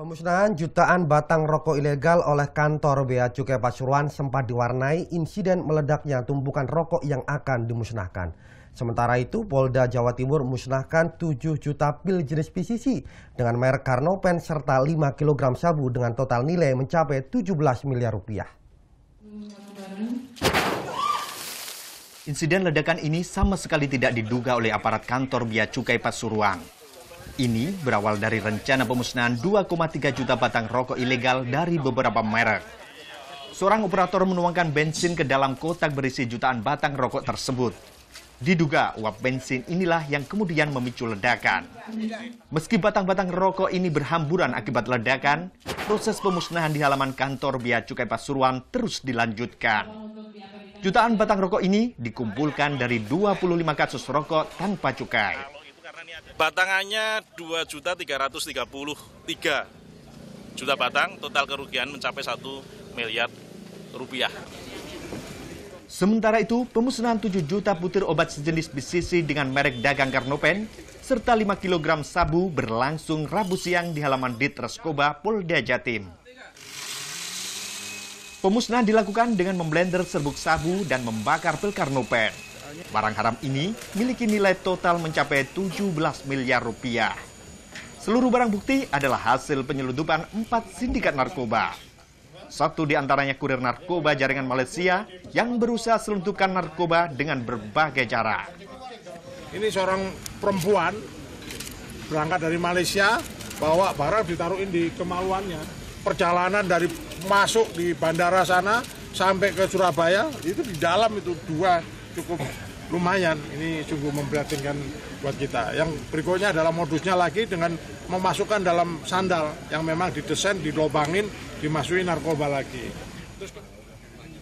Pemusnahan jutaan batang rokok ilegal oleh kantor Bea Cukai Pasuruan sempat diwarnai insiden meledaknya tumpukan rokok yang akan dimusnahkan. Sementara itu, Polda Jawa Timur musnahkan 7 juta pil jenis PCC dengan merek Karnopen serta 5 kg sabu dengan total nilai mencapai 17 miliar rupiah. Insiden ledakan ini sama sekali tidak diduga oleh aparat kantor Bea Cukai Pasuruan ini berawal dari rencana pemusnahan 2,3 juta batang rokok ilegal dari beberapa merek. Seorang operator menuangkan bensin ke dalam kotak berisi jutaan batang rokok tersebut. Diduga uap bensin inilah yang kemudian memicu ledakan. Meski batang-batang rokok ini berhamburan akibat ledakan, proses pemusnahan di halaman kantor Bea Cukai Pasuruan terus dilanjutkan. Jutaan batang rokok ini dikumpulkan dari 25 kasus rokok tanpa cukai. Batangannya 2.333 juta juta batang, total kerugian mencapai 1 miliar rupiah. Sementara itu, pemusnahan 7 juta butir obat sejenis BCC dengan merek dagang Karnopen serta 5 kg sabu berlangsung Rabu siang di halaman Ditreskoba Polda Jatim. Pemusnahan dilakukan dengan memblender serbuk sabu dan membakar pil Karnopen. Barang haram ini memiliki nilai total mencapai 17 miliar rupiah. Seluruh barang bukti adalah hasil penyeludupan empat sindikat narkoba. Satu di antaranya kurir narkoba jaringan Malaysia yang berusaha seluntukan narkoba dengan berbagai cara. Ini seorang perempuan berangkat dari Malaysia, bawa barang ditaruhin di kemaluannya. Perjalanan dari masuk di bandara sana sampai ke Surabaya, itu di dalam itu dua cukup lumayan. Ini sungguh memprihatinkan buat kita. Yang berikutnya adalah modusnya lagi dengan memasukkan dalam sandal yang memang didesain, dilobangin, dimasuki narkoba lagi.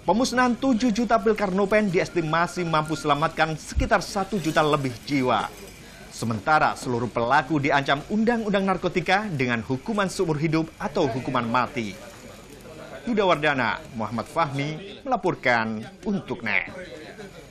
Pemusnahan 7 juta pil karnopen diestimasi mampu selamatkan sekitar 1 juta lebih jiwa. Sementara seluruh pelaku diancam Undang-Undang Narkotika dengan hukuman seumur hidup atau hukuman mati. Yudawardana Wardana, Muhammad Fahmi melaporkan untuk NET.